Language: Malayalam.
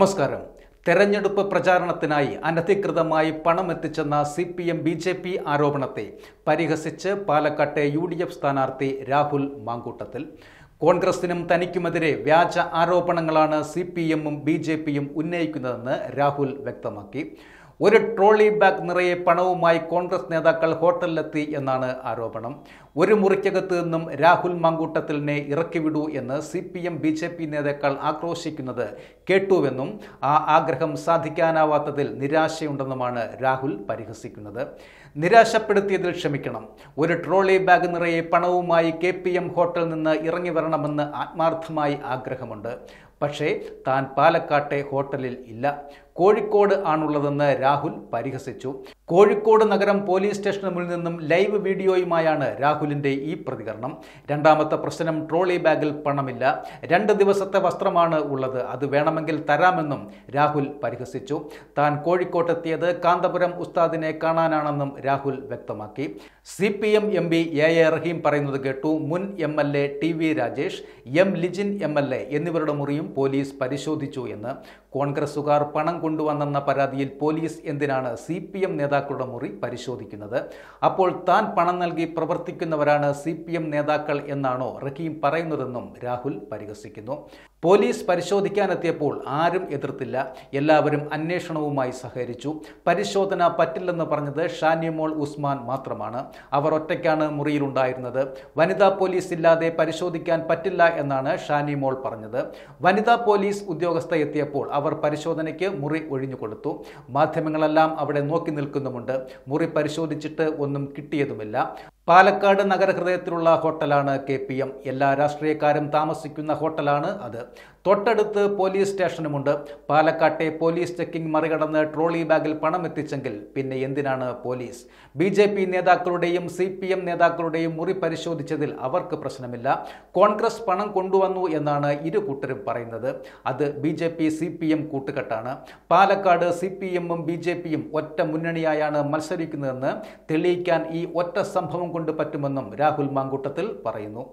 നമസ്കാരം തെരഞ്ഞെടുപ്പ് പ്രചാരണത്തിനായി അനധികൃതമായി പണമെത്തിച്ചെന്ന C P M B J P ആരോപണത്തെ പരിഹസിച്ച് പാലക്കാട്ടെ യു ഡി എഫ് സ്ഥാനാർത്ഥി രാഹുൽ മാങ്കൂട്ടത്തിൽ കോൺഗ്രസിനും തനിക്കുമെതിരെ വ്യാജ ആരോപണങ്ങളാണ് സി പി എമ്മും ബി ജെ പിയും ഉന്നയിക്കുന്നതെന്ന് രാഹുൽ വ്യക്തമാക്കി ഒരു ട്രോളി ബാഗ് നിറയെ പണവുമായി കോൺഗ്രസ് നേതാക്കൾ ഹോട്ടലിലെത്തി എന്നാണ് ആരോപണം ഒരു മുറിക്കകത്ത് നിന്നും രാഹുൽ മങ്കൂട്ടത്തിലിനെ ഇറക്കിവിടൂ എന്ന് C P M B J P നേതാക്കൾ ആക്രോശിക്കുന്നത് കേട്ടുവെന്നും ആ ആഗ്രഹം സാധിക്കാനാവാത്തതിൽ നിരാശയുണ്ടെന്നുമാണ് രാഹുൽ പരിഹസിക്കുന്നത് നിരാശപ്പെടുത്തിയതിൽ ക്ഷമിക്കണം ഒരു ട്രോളി ബാഗ് നിറയെ പണവുമായി കെ പി എം ഹോട്ടലിൽ നിന്ന് ഇറങ്ങി വരണമെന്ന് ആത്മാർത്ഥമായി ആഗ്രഹമുണ്ട് പക്ഷേ താൻ പാലക്കാട്ടെ ഹോട്ടലിൽ ഇല്ല കോഴിക്കോട് ആണുള്ളതെന്ന് രാഹുൽ പരിഹസിച്ചു കോഴിക്കോട് നഗരം പോലീസ് സ്റ്റേഷനു മുന്നിൽ നിന്നും ലൈവ് വീഡിയോയുമായാണ് രാഹുലിന്റെ ഈ പ്രതികരണം രണ്ടാമത്തെ പ്രശ്നം ട്രോളി ബാഗിൽ പണമില്ല രണ്ട് ദിവസത്തെ വസ്ത്രമാണ് ഉള്ളത് അത് വേണമെങ്കിൽ തരാമെന്നും രാഹുൽ പരിഹസിച്ചു താൻ കോഴിക്കോട്ടെത്തിയത് കാന്തപുരം ഉസ്താദിനെ കാണാനാണെന്നും രാഹുൽ വ്യക്തമാക്കി C P M M P A A Rahim പറയുന്നത് കേട്ടു മുൻ M L A T V Rajesh M Lijin M L A എന്നിവരുടെ മുറിയും പോലീസ് പരിശോധിച്ചു എന്ന് കോൺഗ്രസുകാർ പണം കൊണ്ടുവന്നെന്ന പരാതിയിൽ പോലീസ് എന്തിനാണ് സി പി എം നേതാക്കളുടെ മുറി പരിശോധിക്കുന്നത് അപ്പോൾ താൻ പണം നൽകി പ്രവർത്തിക്കുന്നവരാണ് സി പി എം നേതാക്കൾ എന്നാണോ റഹീം പറയുന്നതെന്നും രാഹുൽ പരിഹസിക്കുന്നു പോലീസ് പരിശോധിക്കാനെത്തിയപ്പോൾ ആരും എതിർത്തില്ല എല്ലാവരും അന്വേഷണവുമായി സഹകരിച്ചു പരിശോധന പറ്റില്ലെന്ന് പറഞ്ഞത് ഷാനിമോൾ ഉസ്മാൻ മാത്രമാണ് അവർ ഒറ്റയ്ക്കാണ് മുറിയിലുണ്ടായിരുന്നത് വനിതാ പോലീസ് ഇല്ലാതെ പരിശോധിക്കാൻ പറ്റില്ല എന്നാണ് ഷാനിമോൾ പറഞ്ഞത് വനിതാ പോലീസ് ഉദ്യോഗസ്ഥ എത്തിയപ്പോൾ അവർ പരിശോധനയ്ക്ക് മുറി ഒഴിഞ്ഞു കൊടുത്തു മാധ്യമങ്ങളെല്ലാം അവിടെ നോക്കി നിൽക്കുന്നുമുണ്ട് മുറി പരിശോധിച്ചിട്ട് ഒന്നും കിട്ടിയതുമില്ല പാലക്കാട് നഗരഹൃദയത്തിലുള്ള ഹോട്ടലാണ് കെ പി എം എല്ലാ രാഷ്ട്രീയക്കാരും താമസിക്കുന്ന ഹോട്ടലാണ് അത് തൊട്ടടുത്ത് പോലീസ് സ്റ്റേഷനുമുണ്ട് പാലക്കാട്ടെ പോലീസ് ചെക്കിംഗ് മറികടന്ന് ട്രോളി ബാഗിൽ പണം എത്തിച്ചെങ്കിൽ പിന്നെ എന്തിനാണ് പോലീസ് ബി ജെ പി നേതാക്കളുടെയും സി പി എം നേതാക്കളുടെയും മുറി പരിശോധിച്ചതിൽ അവർക്ക് പ്രശ്നമില്ല കോൺഗ്രസ് പണം കൊണ്ടുവന്നു എന്നാണ് ഇരു കൂട്ടരും പറയുന്നത് അത് B J P C P M കൂട്ടുകെട്ടാണ് പാലക്കാട് സി പി എമ്മും ബി ജെ പിയും ഒറ്റ മുന്നണിയായാണ് മത്സരിക്കുന്നതെന്ന് തെളിയിക്കാൻ ഈ ഒറ്റ സംഭവം കൊണ്ട് പറ്റുമെന്നും രാഹുൽ മാങ്കൂട്ടത്തിൽ പറയുന്നു